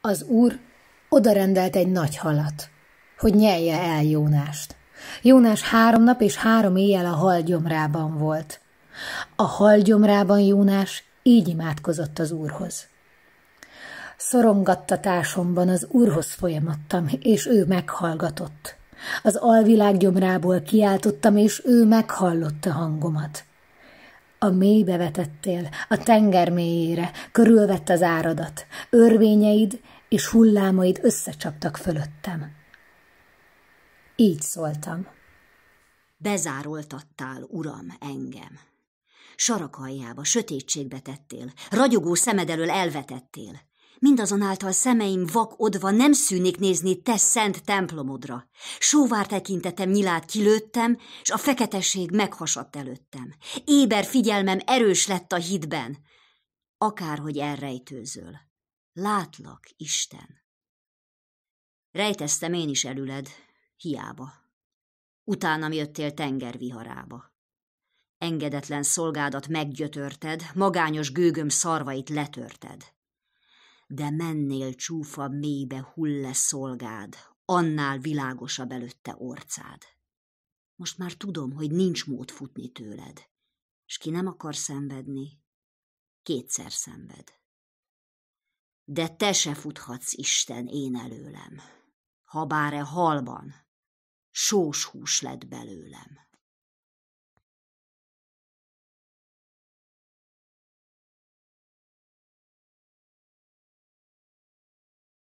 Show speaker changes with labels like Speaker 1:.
Speaker 1: Az úr odarendelt egy nagy halat, hogy nyelje el Jónást. Jónás három nap és három éjjel a hal gyomrában volt. A hal gyomrában Jónás így imádkozott az úrhoz. Szorongattatásomban az úrhoz folyamattam, és ő meghallgatott. Az alvilág gyomrából kiáltottam, és ő meghallotta hangomat. A mélybe vetettél, a tenger mélyére, körülvett az áradat, örvényeid és hullámaid összecsaptak fölöttem. Így szóltam.
Speaker 2: Bezároltattál, uram, engem. Sarakaljába, sötétségbe tettél, ragyogó szemed elől elvetettél. Mindazonáltal szemeim vak odva nem szűnik nézni te szent templomodra. Sóvár tekintetem nyilát kilőttem, s a feketesség meghasadt előttem. Éber figyelmem erős lett a hitben. Akárhogy elrejtőzöl. Látlak, Isten. Rejteztem én is elüled, hiába. Utánam jöttél tengerviharába. Engedetlen szolgádat meggyötörted, magányos gőgöm szarvait letörted de mennél csúfa mélybe hulle szolgád, annál világosabb előtte orcád. Most már tudom, hogy nincs mód futni tőled, és ki nem akar szenvedni, kétszer szenved. De te se futhatsz, Isten, én előlem, ha bár e halban, sós hús lett belőlem.